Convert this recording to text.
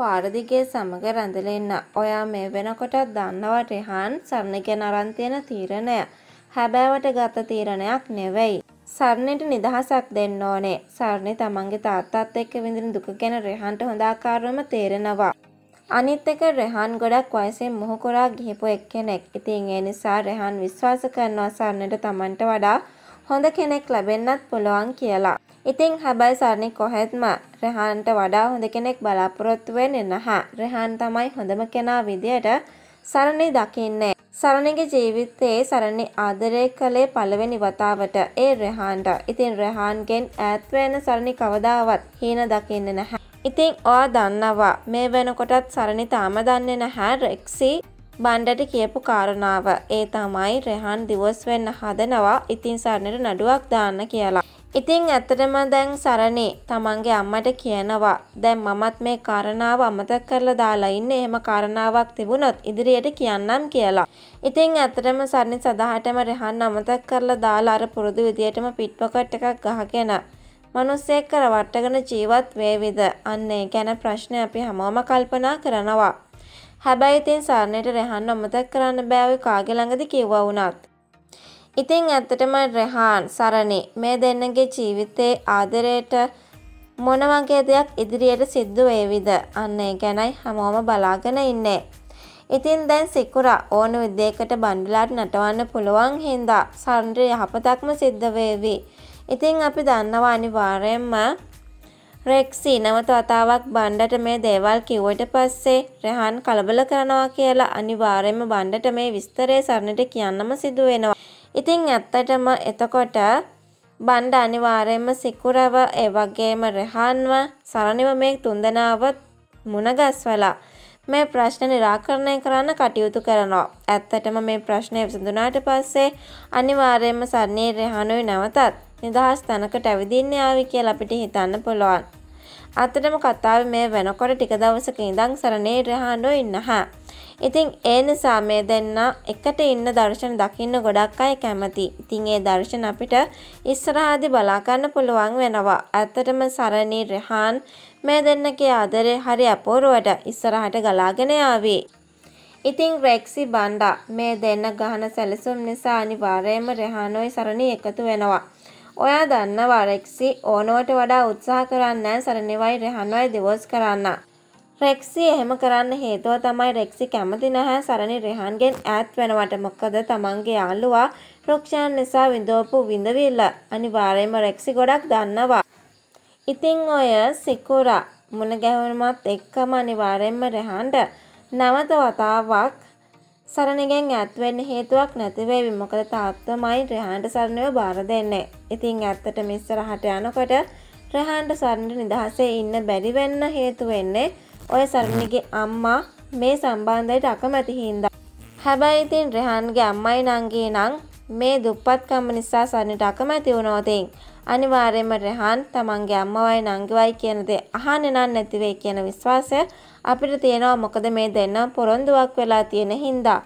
පාරදිගේ සමග රැඳලෙන්න ඔයා මේ වෙනකොටත් දන්නවට රෙහන් සරණගෙන අරන්තියෙන තීරණය හැබෑවට ගත තීරණයක් නෙවෙයි. සරණට නිදහසක් දෙන්න ඕනේ සරණි තමන්ගේ තාත්තත් එක්ක විඳින දුක ගැන රෙහන්ට හොඳාකාරවම තේරෙනවා. අනිත් එක රෙහන් ගොඩක් වයසෙන් මොහොකොරා ගිහිපු එක්කෙනෙක්. ඉතින් ඒ නිසා රෙහන් විශ්වාස කරනවා සරණට තමන්ට වඩා හොඳ කෙනෙක් ලැබෙන්නත් පුළුවන් කියලා. ඉතින් හැබැයි සරණි කොහෙත්ම රෙහන්ට වඩා හොඳ කෙනෙක් බලාපොරොත්තු වෙන්නේ නැහැ. රෙහන් තමයි හොඳම කෙනා විදියට සරණි දකින්නේ. සරණගේ ජීවිතයේ සරණි ආදරය කළේ පළවෙනි වතාවට ඒ රෙහන්ට. ඉතින් රෙහන්ගෙන් ඈත් වෙන සරණි කවදාවත් හීන දකින්නේ නැහැ. ඉතින් ඔයා දන්නවා මේ වෙනකොටත් සරණි තාම දන්නේ නැහැ රෙක්සි බණ්ඩට කියපු කාරණාව. ඒ තමයි රෙහන් දිවස් වෙන්න හදනවා. ඉතින් සරණට නඩුවක් දාන්න කියලා. ඉතින් ඇත්තටම දැන් සරණේ තමන්ගේ අම්මට කියනවා දැන් මමත් මේ කාරණාව අමතක කරලා දාලා ඉන්නේ එහෙම කාරණාවක් තිබුණොත් ඉදිරියට කියන්නම් කියලා. ඉතින් ඇත්තටම සරණි සදාහටම රහන් අමතක කරලා දාලා අර පුරුදු විදියටම පිට් පොකට් එකක් ගහගෙන මිනිස්සෙක් කර වටගෙන ජීවත් වේවිද? අන්න ඒ ගැන ප්‍රශ්නේ අපි හැමෝම කල්පනා කරනවා. හැබැයි ඉතින් සරණේට රහන් අමතක කරන්න බෑ ඔය කාගේ ළඟද කිව්වා වුණත්. ඉතින් ඇත්තටම රෙහාන් සරණි මේ දෙන්නගේ ජීවිතේ ආදරයට මොන වගේ දෙයක් ඉදිරියට සිද්ධ වේවිද අන්න ඒ ගැනයි හැමෝම බලාගෙන ඉන්නේ. ඉතින් දැන් සිකුරා ඕන විදයකට බණ්ඩලාට නටවන්න පුළුවන් හින්දා සරණට යහපතක්ම සිද්ධ වේවි. ඉතින් අපි දන්නවා අනිවාර්යයෙන්ම රෙක්සි නැවත වතාවක් බණ්ඩට මේ දේවල් කිව්වට පස්සේ රෙහන් කලබල කරනවා කියලා අනිවාර්යයෙන්ම බණ්ඩට මේ විස්තරය සරණට කියන්නම සිදු වෙනවා. ඉතින් ඇත්තටම එතකොට බණ්ඩ අනිවාරයෙන්ම සිකුරව ඒ වගේම රෙහන්ව සරණිව මේ තුන්දනාවත් මුණගස්වලා මේ ප්‍රශ්න නිරාකරණය කරන්න කටයුතු කරනවා. ඇත්තටම මේ ප්‍රශ්නය විසඳුනාට පස්සේ අනිවාර්යෙන්ම සරණී රෙහනුයි නැවතත් නිදහස් තැනකට ඇවිදින්න ආවි කියලා අපිට හිතන්න පුළුවන්. අතටම කතාව මේ වෙනකොට ටික දවසක ඉඳං සරණේ රහණ්ඩෝ ඉන්න හා. ඉතිං ඒ නිසා මේ දෙන්න එකට ඉන්න දර්ශන දකින්න ගොඩක් අය කැමති. ඉතිං ඒ දර්ශන අපිට ඉස්සරහාදි බලාගන්න පුළුවන් වෙනවා. ඇත්තටම සරණී රෙහාන් මේ දෙන්නගේ ආදරේ හරි අපූරුවට ඉස්සරහට ගලාගෙන ආවේ. ඉතිං රෙක්සි බණ්ඩා මේ දෙන්න ගහන සැලසුම් නිසා අනිවාර්යයෙන්ම රෙහානෝයි සරණී එකතු වෙනවා. ඔයා දන්නවා රෙක්සි ඕනෝට වඩා උත්සාහ කරන්නේ සරණිවයි රහණවයි ඩිවෝස් කරන්න. රෙක්සි එහෙම කරන්න හේතුව තමයි රෙක්සි කැමති නැහැ සරණි රහණගෙන් ඈත් වෙනවට මොකද තමන්ගේ යාළුවා රුක්ෂාන් නිසා විඳවපු විඳවිල්ල. අනිවාර්යයෙන්ම රෙක්සි ගොඩක් දන්නවා. ඉතින් ඔය සිකුරා මුණ ගැහුමත් එක්කම අනිවාර්යයෙන්ම රහණ්ඩ නැවත වතාවක් සරණගෙන් ඇත්වෙන්න හේතුවක් නැතිවේවි මොකද තාත්තමයි රෙහන්ට සරණයව බාර දෙන්නේ. ඉතින් ඇත්තට මිස්සරහට යනකොට රෙහන්ට සරණට නිදහසේ ඉන්න බැරි වෙන්න හේතු වෙන්නේ ඔය සරණගේ අම්මා මේ සම්බන්ධයට අකමැති හින්දා. හැබැයි ඉතින් රෙහන්ගේ අම්මයි නංගී නම් මේ දුප්පත්කම නිසා සරණට අකමැති වුණා අනිවාර්යයෙන්ම රෙහාන් තමන්ගේ අම්මවයි නංගිවයි කියන දේ අහන්නේ නම් නැති වෙයි කියන විශ්වාසය අපිට තියෙනවා මොකද මේ දෙන්නා පොරොන්දුවක් වෙලා තියෙන හින්දා.